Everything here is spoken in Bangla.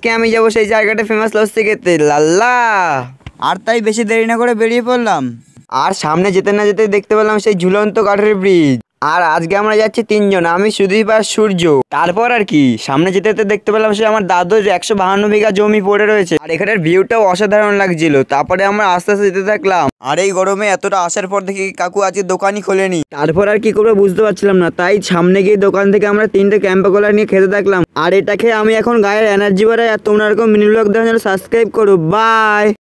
আজকে আমি যাবো সেই জায়গাটা ফেমাস লস্তি খেতে লাল্লা আর তাই বেশি দেরি না করে বেরিয়ে পড়লাম আর সামনে যেতে না যেতে দেখতে পেলাম সেই ঝুলন্ত কাঠের ব্রিজ আর আজকে আমরা যাচ্ছি তিনজন আমি সুদীপ আর সূর্য তারপর আর কি সামনে যেতে যেতে দেখতে পেলাম সে আমার দাদুর একশো বাহান্ন বিঘা জমি পড়ে রয়েছে আর এখানের ভিউটাও অসাধারণ লাগছিল তারপরে আমরা আস্তে আস্তে যেতে থাকলাম আর এই গরমে এতটা আসার পর থেকে কাকু আজকে দোকানই খোলেনি তারপর আর কি করবো বুঝতে পারছিলাম না তাই সামনে গিয়ে দোকান থেকে আমরা তিনটে ক্যাম্পা কলা নিয়ে খেতে থাকলাম আর এটা খেয়ে আমি এখন গায়ের এনার্জি বাড়াই আর তোমরা এরকম মিনি ব্লগ দেওয়ার সাবস্ক্রাইব করো বাই